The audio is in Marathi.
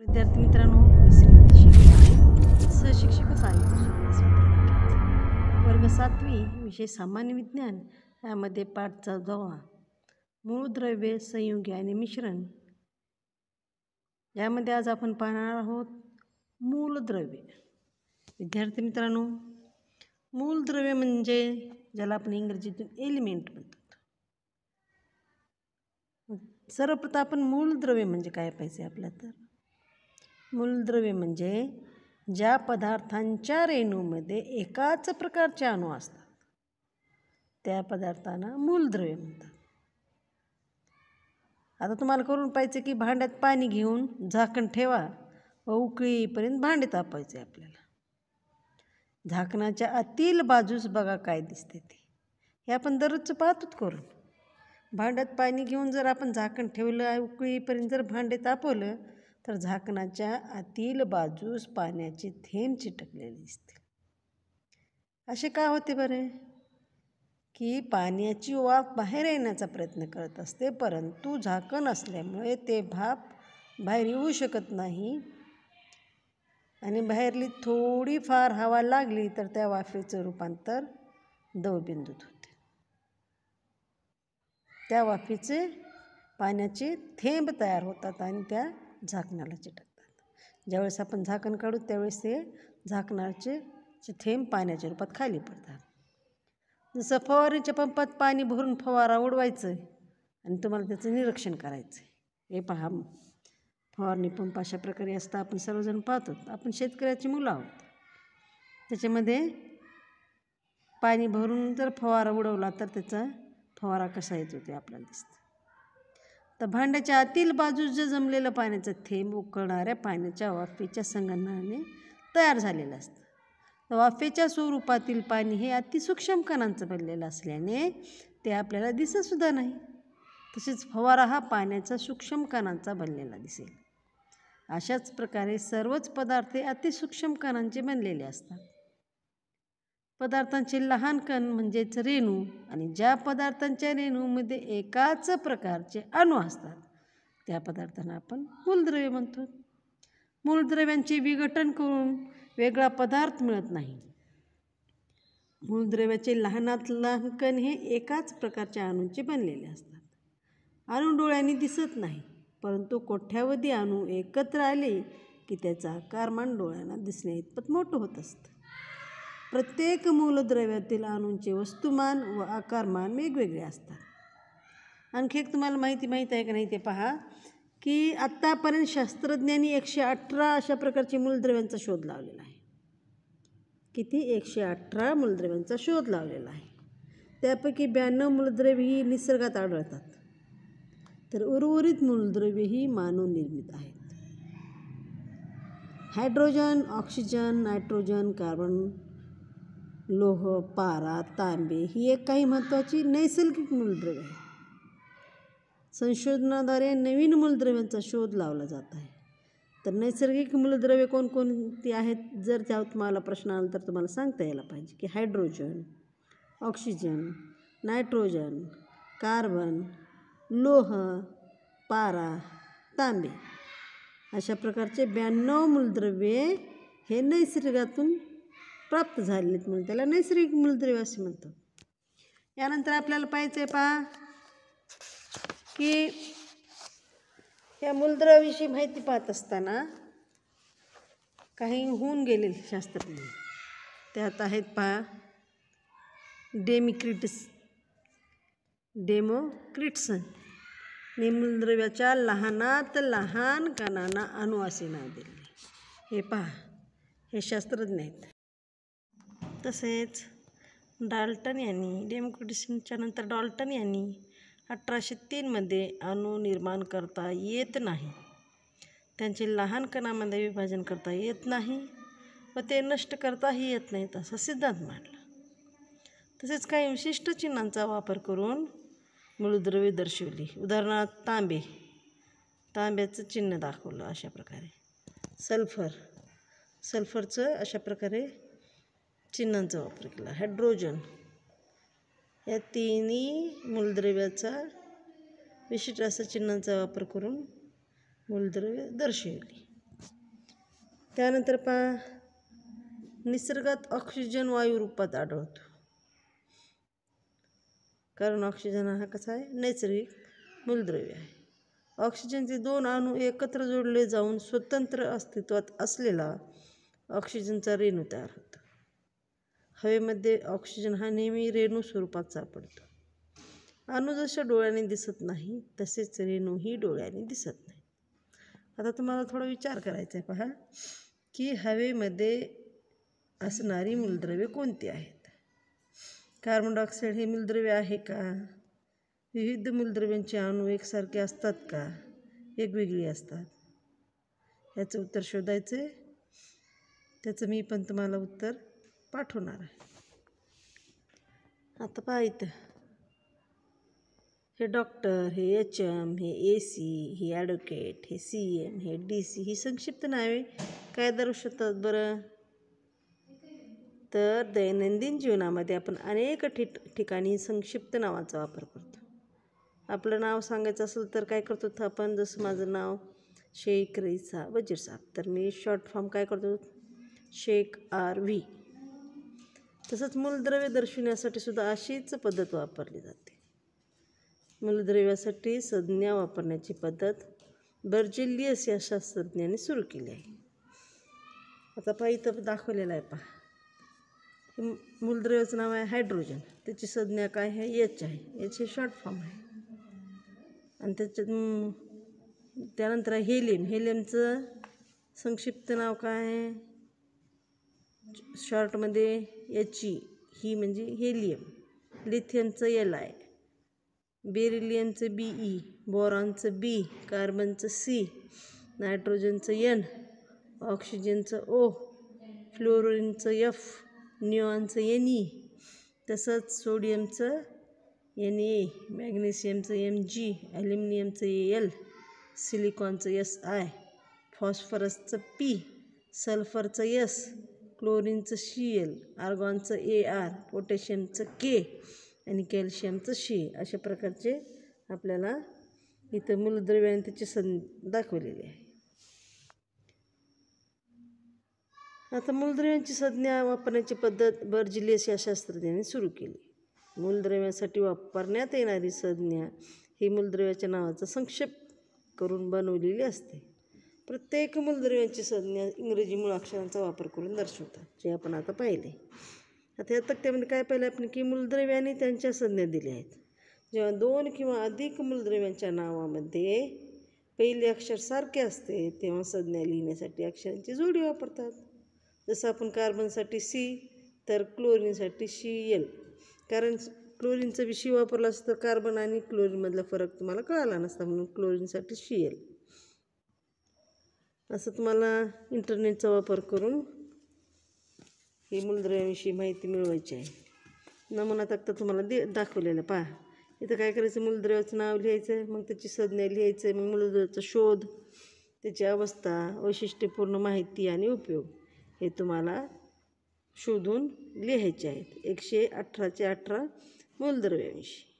विद्यार्थी मित्रांनो मी सहशिक्षकच आहे वर्ग सातवी विषय सामान्य विज्ञान यामध्ये पाठचा चौदावा मूळ द्रव्य संयुगे आणि मिश्रण यामध्ये आज आपण पाहणार आहोत मूलद्रव्य विद्यार्थी मित्रांनो मूलद्रव्य म्हणजे ज्याला आपण इंग्रजीतून एलिमेंट म्हणतो सर्वप्रथम आपण मूलद्रव्य म्हणजे काय पाहिजे आपल्या तर मूलद्रव्य म्हणजे ज्या पदार्थांच्या रेणूमध्ये एकाच प्रकारचे अणू असतात त्या पदार्थांना मूलद्रव्य म्हणतात आता तुम्हाला करून पाहिजे की भांड्यात पाणी घेऊन झाकण ठेवा व उकळीपर्यंत भांडे तापायचे आपल्याला झाकणाच्या आतील बाजूस बघा काय दिसते ते हे आपण दररोजचं पाहतोच करून भांड्यात पाणी घेऊन जर आपण झाकण ठेवलं उकळीपर्यंत जर भांडे तापवलं तर झाकणाच्या आतील बाजूस पाण्याचे थेंब चिटकलेले दिसतील असे का होते बरे की पाण्याची वाफ बाहेर येण्याचा प्रयत्न करत असते परंतु झाकण असल्यामुळे ते भाप बाहेर येऊ शकत नाही आणि बाहेरली थोडीफार हवा लागली तर त्या वाफेचं रूपांतर दवबिंदूत होते त्या वाफेचे पाण्याचे थेंब तयार होतात आणि त्या झाकणाला चिटकतात ज्यावेळेस आपण झाकण काढू त्यावेळेस ते झाकणाचे थेंब पाण्याच्या रूपात खाली पडतात जसं फवारणीच्या पंपात पाणी भरून फवारा उडवायचं आणि तुम्हाला त्याचं निरीक्षण करायचं हे पहा फवारणी पंप अशा प्रकारे असता आपण सर्वजण पाहतो आपण शेतकऱ्याची मुलं आहोत त्याच्यामध्ये पाणी भरून जर फवारा उडवला तर त्याचा फवारा कसा येतो ते आपल्याला दिसतं तर भांड्याच्या आतील जे जमलेलं पाण्याचं थेंब उकळणाऱ्या पाण्याच्या वाफेच्या संगणनाने तयार झालेलं असतं तर वाफेच्या स्वरूपातील पाणी हे अतिसूक्ष्म कणांचं बनलेलं असल्याने ते आपल्याला दिसतसुद्धा नाही तसेच फवारा हा पाण्याचा सूक्ष्म कणांचा बनलेला दिसेल अशाच प्रकारे सर्वच पदार्थ अतिसूक्ष्म कणांचे बनलेले असतात पदार्थांचे लहान कण म्हणजेच रेणू आणि ज्या पदार्थांच्या रेणूमध्ये एकाच प्रकारचे अणू असतात त्या पदार्थांना आपण मूलद्रव्य म्हणतो मूलद्रव्यांचे विघटन करून वेगळा पदार्थ मिळत नाही मूलद्रव्याचे लहानात लहान कण हे एकाच प्रकारच्या अणूंचे बनलेले असतात अणू डोळ्यांनी दिसत नाही परंतु कोठ्यावधी अणू एकत्र आले की त्याचा आकारमान डोळ्यांना दिसण्याइतपत इतपत मोठं होत असतं प्रत्येक मूलद्रव्यातील अणूंचे वस्तुमान व आकारमान वेगवेगळे असतात आणखी एक तुम्हाला माहिती माहीत आहे का नाही ते पहा की आत्तापर्यंत शास्त्रज्ञांनी एकशे अठरा अशा प्रकारचे मूलद्रव्यांचा शोध लावलेला आहे किती एकशे अठरा मूलद्रव्यांचा शोध लावलेला आहे त्यापैकी ब्याण्णव मूलद्रव्य ही निसर्गात आढळतात तर उर्वरित मूलद्रव्य ही मानव निर्मित आहेत हायड्रोजन ऑक्सिजन नायट्रोजन कार्बन लोह पारा तांबे ही एक काही महत्त्वाची नैसर्गिक मूलद्रव्य आहे संशोधनाद्वारे नवीन मूलद्रव्यांचा शोध लावला जात आहे तर नैसर्गिक मूलद्रव्य कोणकोणती आहेत जर त्या तुम्हाला प्रश्न आला तर तुम्हाला सांगता यायला पाहिजे की हायड्रोजन ऑक्सिजन नायट्रोजन कार्बन लोह पारा तांबे अशा प्रकारचे ब्याण्णव मूलद्रव्ये हे नैसर्गातून प्राप्त झालेत आहेत म्हणून त्याला नैसर्गिक मूलद्रव्य असे म्हणतात यानंतर आपल्याला पाहायचं आहे पहा की या मूलद्रव्याविषयी माहिती पाहत असताना काही होऊन गेले शास्त्रज्ञ त्यात आहेत पहा डेमिक्रिटस डेमोक्रिट्सन ने मूलद्रव्याच्या लहानात लहान कणांना अनुवासी नाव दिले हे पहा हे शास्त्रज्ञ आहेत तसेच डाल्टन यांनी डेमोक्रिटिशनच्या नंतर डॉल्टन यांनी अठराशे तीनमध्ये अणु निर्माण करता येत नाही त्यांचे लहान कणामध्ये विभाजन करता येत नाही व ते नष्ट करताही येत नाहीत असा सिद्धांत मांडला तसेच काही विशिष्ट चिन्हांचा वापर करून मूलद्रव्य दर्शवली उदाहरणार्थ तांबे तांब्याचं चिन्ह दाखवलं अशा प्रकारे सल्फर सल्फरचं अशा प्रकारे चिन्हांचा वापर केला हायड्रोजन या तिन्ही मूलद्रव्याचा विशिष्ट असा चिन्हांचा वापर करून मूलद्रव्य दर्शविली त्यानंतर पा निसर्गात ऑक्सिजन वायू रूपात आढळतो कारण ऑक्सिजन हा कसा आहे नैसर्गिक मूलद्रव्य आहे ऑक्सिजनचे दोन अणू एकत्र जोडले जाऊन स्वतंत्र अस्तित्वात असलेला ऑक्सिजनचा रेणू तयार होतो हवेमध्ये ऑक्सिजन हा नेहमी रेणू स्वरूपात सापडतो अणू जसं डोळ्याने दिसत नाही तसेच रेणूही डोळ्याने दिसत नाही आता तुम्हाला थोडा विचार करायचा आहे पहा की हवेमध्ये असणारी मूलद्रव्ये कोणती आहेत कार्बन डायऑक्साईड हे मूलद्रव्य आहे का विविध मूलद्रव्यांचे अणू एकसारखे असतात का वेगवेगळी असतात याचं उत्तर शोधायचं आहे त्याचं मी पण तुम्हाला उत्तर पाठवणार आहे आता पाहितं हे डॉक्टर हे एच एम हे ए सी हे ॲडव्होकेट हे सी एम हे डी सी ही संक्षिप्त नावे काय दरू शकतात बरं तर दैनंदिन जीवनामध्ये आपण अनेक ठिक ठिकाणी संक्षिप्त नावाचा वापर करतो आपलं नाव सांगायचं असेल तर काय करतो आपण जसं माझं नाव शेख रईसा वजीर साहेब तर मी शॉर्ट फॉर्म काय करतो शेख आर व्ही तसंच मूलद्रव्य दर्शविण्यासाठी सुद्धा अशीच पद्धत वापरली जाते मूलद्रव्यासाठी संज्ञा वापरण्याची पद्धत बर्जिलियस या शास्त्रज्ञाने सुरू केली आहे आता पहा इथं दाखवलेलं आहे पहा मूलद्रव्याचं नाव आहे हायड्रोजन त्याची संज्ञा काय आहे एच आहे एच हे शॉर्ट फॉर्म आहे आणि त्याच्यात त्यानंतर हेलियम हेलियमचं संक्षिप्त नाव काय आहे शॉर्टमध्ये ई ही म्हणजे हेलियम लिथियमचं एल आय बेरिलियमचं बी ई बोरॉनचं बी कार्बनचं सी नायट्रोजनचं एन ऑक्सिजनचं ओ फ्लोरिनचं एफ न्यूऑनचं एन ई तसंच सोडियमचं एन ए मॅग्नेशियमचं एम जी ॲल्युमिनियमचं ए एल सिलिकॉनचं एस आय फॉस्फरसचं पी सल्फरचं एस क्लोरीनचं सी एल आर्गॉनचं ए आर पोटॅशियमचं के आणि कॅल्शियमचं शी अशा प्रकारचे आपल्याला इथं मूलद्रव्य आणि त्याची सं दाखवलेली आहे आता मूलद्रव्यांची संज्ञा वापरण्याची पद्धत बर्जिलियस या शास्त्रज्ञाने सुरू केली मूलद्रव्यासाठी वापरण्यात येणारी संज्ञा ही मूलद्रव्याच्या नावाचा संक्षेप करून बनवलेली असते प्रत्येक मूलद्रव्यांची संज्ञा इंग्रजी मूळ अक्षरांचा वापर करून दर्शवतात जे आपण आता पाहिले आता या तक्त्यामध्ये काय पाहिलं आपण की मूलद्रव्याने त्यांच्या संज्ञा दिल्या आहेत जेव्हा दोन किंवा अधिक मूलद्रव्यांच्या नावामध्ये पहिले अक्षर सारखे असते तेव्हा संज्ञा लिहिण्यासाठी अक्षरांची जोडी वापरतात जसं आपण कार्बनसाठी सी तर क्लोरीनसाठी सी एल कारण क्लोरीनचा विषय वापरला असतं कार्बन आणि क्लोरीनमधला फरक तुम्हाला कळाला नसता म्हणून क्लोरीनसाठी सी एल असं तुम्हाला इंटरनेटचा वापर करून ही मूलद्रव्याविषयी माहिती मिळवायची आहे नमुना तक्ता तुम्हाला दे दाखवलेलं पहा इथं काय करायचं मूलद्रव्याचं नाव लिहायचं मग त्याची संज्ञा लिहायचं मग मूलद्रव्याचा शोध त्याची अवस्था वैशिष्ट्यपूर्ण माहिती आणि उपयोग हे तुम्हाला शोधून लिहायचे आहेत एकशे अठराचे अठरा मूलद्रव्याविषयी